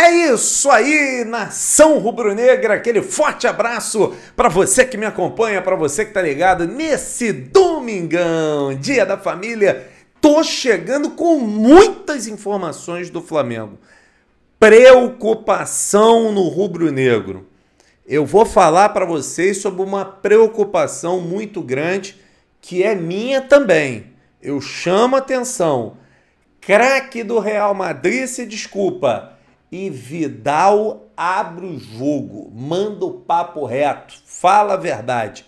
É isso aí, nação rubro-negra, aquele forte abraço para você que me acompanha, para você que tá ligado nesse domingão, Dia da Família. Tô chegando com muitas informações do Flamengo. Preocupação no rubro-negro. Eu vou falar para vocês sobre uma preocupação muito grande que é minha também. Eu chamo atenção. Craque do Real Madrid se desculpa e Vidal abre o jogo, manda o papo reto, fala a verdade.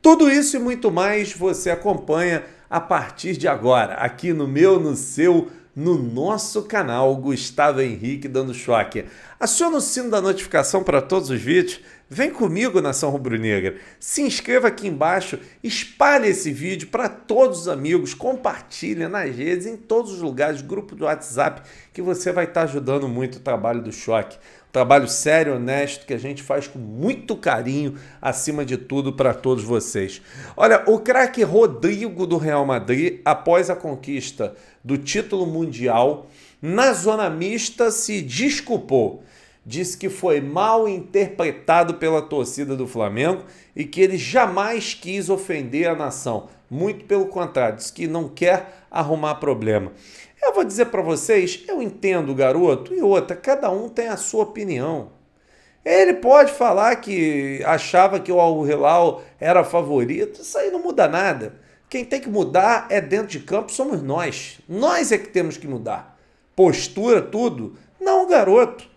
Tudo isso e muito mais você acompanha a partir de agora, aqui no meu, no seu no nosso canal Gustavo Henrique Dando Choque. Aciona o sino da notificação para todos os vídeos. Vem comigo, Nação Rubro-Negra. Se inscreva aqui embaixo, espalhe esse vídeo para todos os amigos, Compartilhe nas redes, em todos os lugares, grupo do WhatsApp, que você vai estar tá ajudando muito o trabalho do Choque. Trabalho sério, honesto, que a gente faz com muito carinho, acima de tudo, para todos vocês. Olha, o craque Rodrigo do Real Madrid, após a conquista do título mundial, na zona mista se desculpou. Disse que foi mal interpretado pela torcida do Flamengo e que ele jamais quis ofender a nação. Muito pelo contrário, disse que não quer arrumar problema. Eu vou dizer para vocês, eu entendo o garoto e outra, cada um tem a sua opinião. Ele pode falar que achava que o Al-Hilal era favorito, isso aí não muda nada. Quem tem que mudar é dentro de campo, somos nós. Nós é que temos que mudar. Postura, tudo. Não o garoto.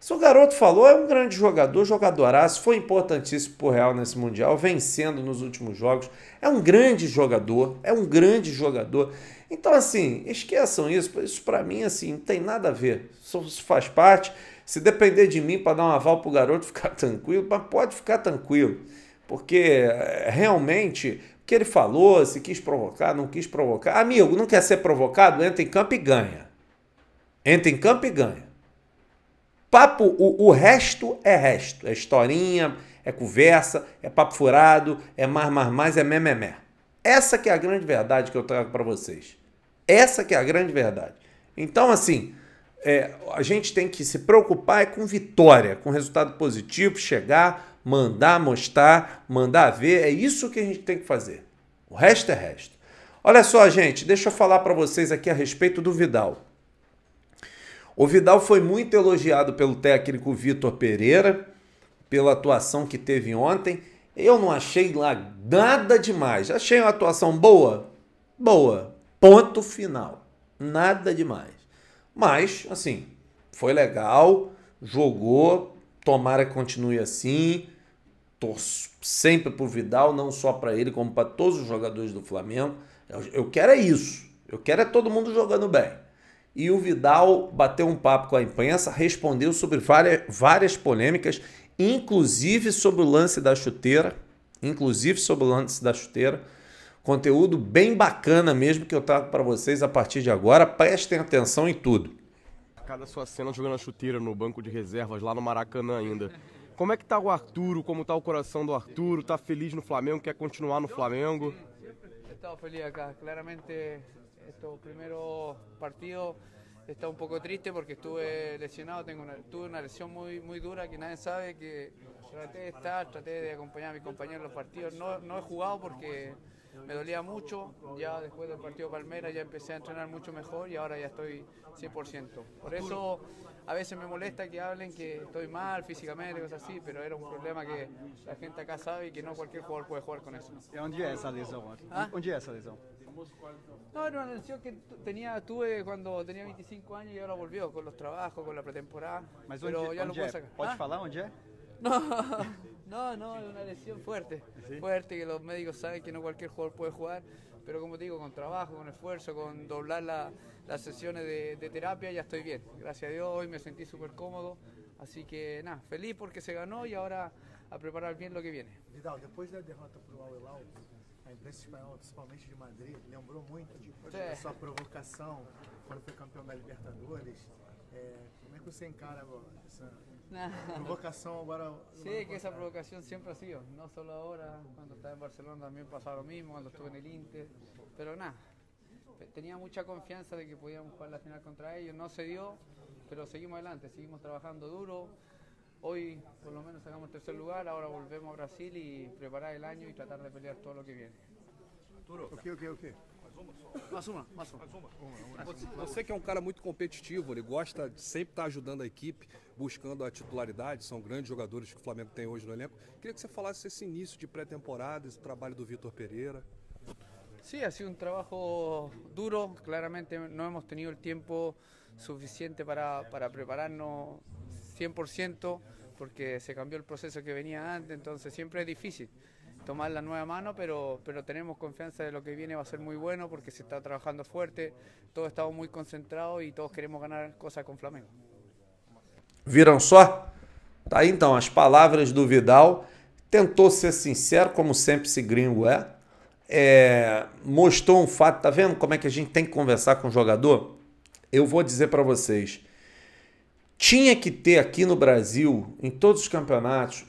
Se o garoto falou, é um grande jogador, jogadoraço, foi importantíssimo pro Real nesse Mundial, vencendo nos últimos jogos. É um grande jogador, é um grande jogador. Então, assim, esqueçam isso. Isso para mim, assim, não tem nada a ver. Isso faz parte. Se depender de mim para dar um aval pro garoto ficar tranquilo, mas pode ficar tranquilo. Porque eh, realmente o que ele falou, se quis provocar, não quis provocar. Amigo, não quer ser provocado? Entra em campo e ganha. Entra em campo e ganha. Papo, o, o resto é resto. É historinha, é conversa, é papo furado, é mais, mais, mais, é mememé. Essa que é a grande verdade que eu trago para vocês. Essa que é a grande verdade. Então, assim, é, a gente tem que se preocupar é com vitória, com resultado positivo, chegar, mandar mostrar, mandar ver. É isso que a gente tem que fazer. O resto é resto. Olha só, gente, deixa eu falar para vocês aqui a respeito do Vidal. O Vidal foi muito elogiado pelo técnico Vitor Pereira, pela atuação que teve ontem. Eu não achei lá nada demais. Achei uma atuação boa? Boa. Ponto final. Nada demais. Mas, assim, foi legal, jogou, tomara que continue assim. Torço sempre pro Vidal, não só para ele, como para todos os jogadores do Flamengo. Eu, eu quero é isso. Eu quero é todo mundo jogando bem e o Vidal bateu um papo com a imprensa, respondeu sobre várias, várias polêmicas, inclusive sobre o lance da chuteira, inclusive sobre o lance da chuteira. Conteúdo bem bacana mesmo que eu trago para vocês a partir de agora. Prestem atenção em tudo. Cada sua cena jogando a chuteira no banco de reservas lá no Maracanã ainda. Como é que tá o Arturo? Como tá o coração do Arturo? Tá feliz no Flamengo? Quer continuar no Flamengo? Estou feliz, cara. Claramente Estos primeros partidos está un poco triste porque estuve lesionado, tengo una, tuve una lesión muy, muy dura que nadie sabe, que traté de estar, traté de acompañar a mis compañeros en los partidos, no, no he jugado porque me dolía mucho, ya después del partido Palmera ya empecé a entrenar mucho mejor y ahora ya estoy 100%. Por eso a veces me molesta que hablen que estoy mal físicamente, cosas así, pero era un problema que la gente acá sabe y que no cualquier jugador puede jugar con eso. Un ¿Y es esa ¿Ah? ¿Dónde esa lesión? No, era una lesión que tenía, tuve cuando tenía 25 años y ahora volvió con los trabajos, con la pretemporada. pero ya lo puedo sacar. ¿Puedes hablar ah. dónde es? No, no, es una lesión fuerte. Fuerte, que los médicos saben que no cualquier jugador puede jugar. Pero como te digo, con trabajo, con esfuerzo, con doblar las sesiones de, terapia, ya estoy bien. Gracias a Dios, hoy me sentí súper cómodo. Así que nada, feliz porque se ganó y ahora a preparar bien lo que viene. Vidal, después de la derrota por la empresa española, principalmente de Madrid, lembrou mucho de su provocación cuando fue campeón de la Libertadores. ¿Cómo como que você encara esa provocación ahora? Sí, que esa provocación siempre ha sido, no solo ahora, cuando estaba en Barcelona también pasaba lo mismo, cuando estuve en el Inter, pero nada, tenía mucha confianza de que podíamos jugar la final contra ellos, no se dio, pero seguimos adelante, seguimos trabajando duro, hoy por lo menos sacamos tercer lugar, ahora volvemos a Brasil y preparar el año y tratar de pelear todo lo que viene. Arturo. O que, o que, o que? Mais uma só. Mais uma, mais uma. Você, que é um cara muito competitivo, ele gosta de sempre estar ajudando a equipe, buscando a titularidade, são grandes jogadores que o Flamengo tem hoje no elenco. Queria que você falasse esse início de pré-temporada, esse trabalho do Vitor Pereira. sim ha sido um trabalho duro, claramente não hemos tenido el tiempo suficiente para, para prepararnos 100% porque se cambió el proceso que venía antes, entonces siempre es difícil tomar la nueva mano, pero, pero tenemos confianza de lo que viene va a ser muy bueno porque se está trabajando fuerte, todos estamos muy concentrados e todos queremos ganar cosas com Flamengo. Viram só? Tá aí então as palavras do Vidal. Tentou ser sincero, como sempre esse gringo é. é. Mostrou um fato, tá vendo como é que a gente tem que conversar com o jogador? Eu vou dizer para vocês, tinha que ter aqui no Brasil, em todos os campeonatos,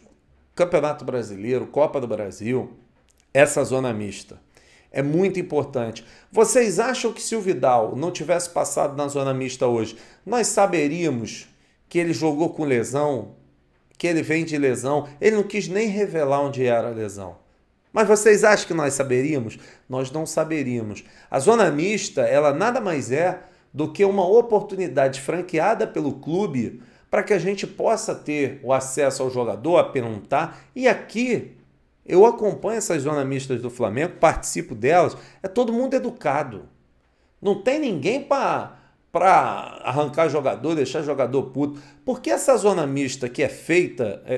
Campeonato Brasileiro, Copa do Brasil, essa zona mista. É muito importante. Vocês acham que se o Vidal não tivesse passado na zona mista hoje, nós saberíamos que ele jogou com lesão, que ele vem de lesão? Ele não quis nem revelar onde era a lesão. Mas vocês acham que nós saberíamos? Nós não saberíamos. A zona mista, ela nada mais é do que uma oportunidade franqueada pelo clube para que a gente possa ter o acesso ao jogador, a perguntar. E aqui eu acompanho essas zonas mistas do Flamengo, participo delas, é todo mundo educado. Não tem ninguém para para arrancar jogador, deixar jogador puto. Porque essa zona mista que é feita é, é,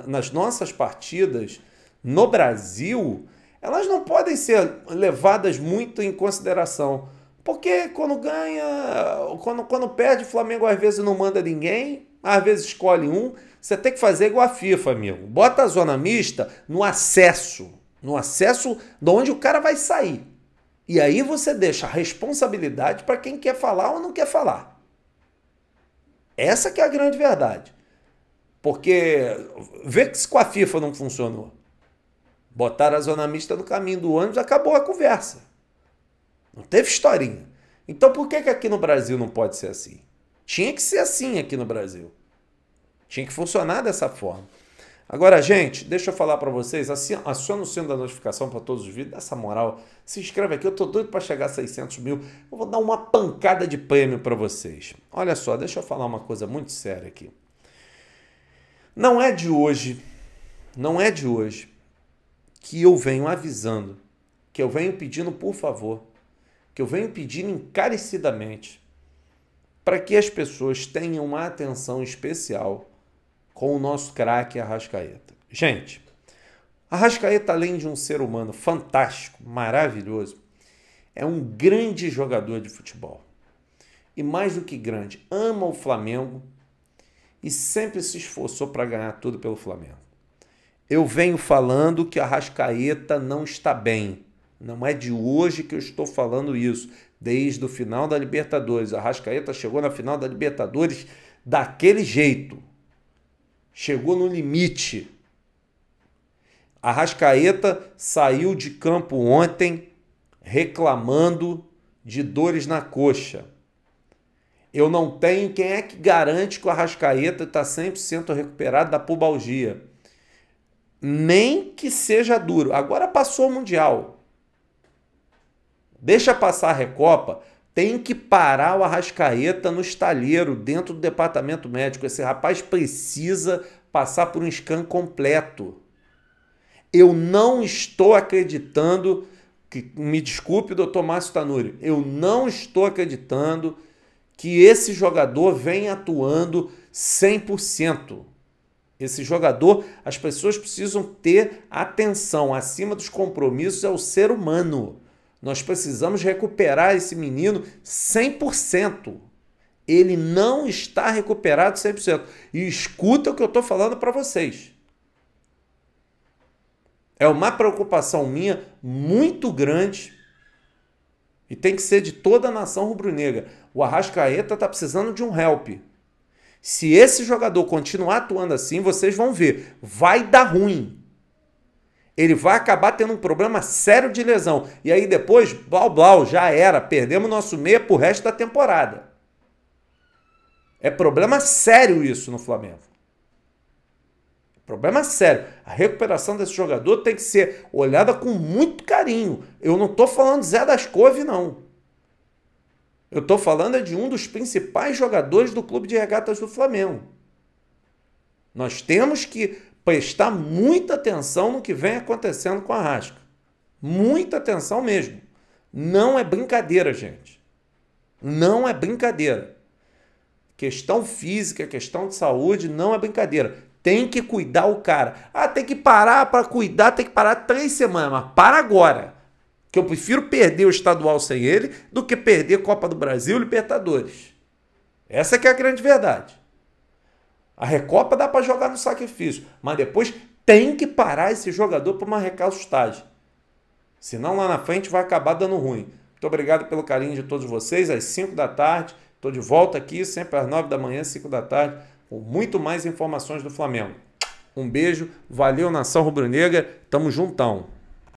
é, nas nossas partidas no Brasil, elas não podem ser levadas muito em consideração. Porque quando ganha, quando, quando perde, o Flamengo às vezes não manda ninguém, às vezes escolhe um. Você tem que fazer igual a FIFA, amigo. Bota a zona mista no acesso. No acesso de onde o cara vai sair. E aí você deixa a responsabilidade para quem quer falar ou não quer falar. Essa que é a grande verdade. Porque vê que com a FIFA não funcionou. Botaram a zona mista no caminho do ônibus, acabou a conversa. Não teve historinha. Então por que, que aqui no Brasil não pode ser assim? Tinha que ser assim aqui no Brasil. Tinha que funcionar dessa forma. Agora, gente, deixa eu falar para vocês, assim, aciona o sino da notificação para todos os vídeos, dá essa moral, se inscreve aqui, eu tô doido para chegar a 600 mil, eu vou dar uma pancada de prêmio para vocês. Olha só, deixa eu falar uma coisa muito séria aqui. Não é de hoje, não é de hoje que eu venho avisando, que eu venho pedindo, por favor, que eu venho pedindo encarecidamente para que as pessoas tenham uma atenção especial com o nosso craque Arrascaeta. Gente, Arrascaeta, além de um ser humano fantástico, maravilhoso, é um grande jogador de futebol. E mais do que grande, ama o Flamengo e sempre se esforçou para ganhar tudo pelo Flamengo. Eu venho falando que a não está bem. Não é de hoje que eu estou falando isso. Desde o final da Libertadores. A Rascaeta chegou na final da Libertadores daquele jeito. Chegou no limite. A Rascaeta saiu de campo ontem reclamando de dores na coxa. Eu não tenho quem é que garante que o Arrascaeta está 100% recuperado da pubalgia. Nem que seja duro. Agora passou o Mundial. Deixa passar a Recopa, tem que parar o Arrascaeta no estaleiro, dentro do departamento médico. Esse rapaz precisa passar por um scan completo. Eu não estou acreditando, que, me desculpe, doutor Márcio Tanuri, eu não estou acreditando que esse jogador vem atuando 100%. Esse jogador, as pessoas precisam ter atenção, acima dos compromissos, é o ser humano. Nós precisamos recuperar esse menino 100%. Ele não está recuperado 100%. E escuta o que eu estou falando para vocês. É uma preocupação minha muito grande e tem que ser de toda a nação rubro-negra. O Arrascaeta está precisando de um help. Se esse jogador continuar atuando assim, vocês vão ver, vai dar ruim ele vai acabar tendo um problema sério de lesão. E aí depois, blau, blau, já era, perdemos nosso meia pro resto da temporada. É problema sério isso no Flamengo. Problema sério. A recuperação desse jogador tem que ser olhada com muito carinho. Eu não estou falando Zé das Couve, não. Eu estou falando é de um dos principais jogadores do clube de regatas do Flamengo. Nós temos que prestar muita atenção no que vem acontecendo com a Rasca. Muita atenção mesmo. Não é brincadeira, gente. Não é brincadeira. Questão física, questão de saúde, não é brincadeira. Tem que cuidar o cara. Ah, tem que parar para cuidar, tem que parar três semanas, mas para agora. Que eu prefiro perder o estadual sem ele do que perder Copa do Brasil e Libertadores. Essa que é a grande verdade. A Recopa dá para jogar no sacrifício, mas depois tem que parar esse jogador para uma recalcitragem. Senão lá na frente vai acabar dando ruim. Muito obrigado pelo carinho de todos vocês. Às 5 da tarde, estou de volta aqui, sempre às 9 da manhã, 5 da tarde, com muito mais informações do Flamengo. Um beijo, valeu nação rubro-negra, tamo juntão.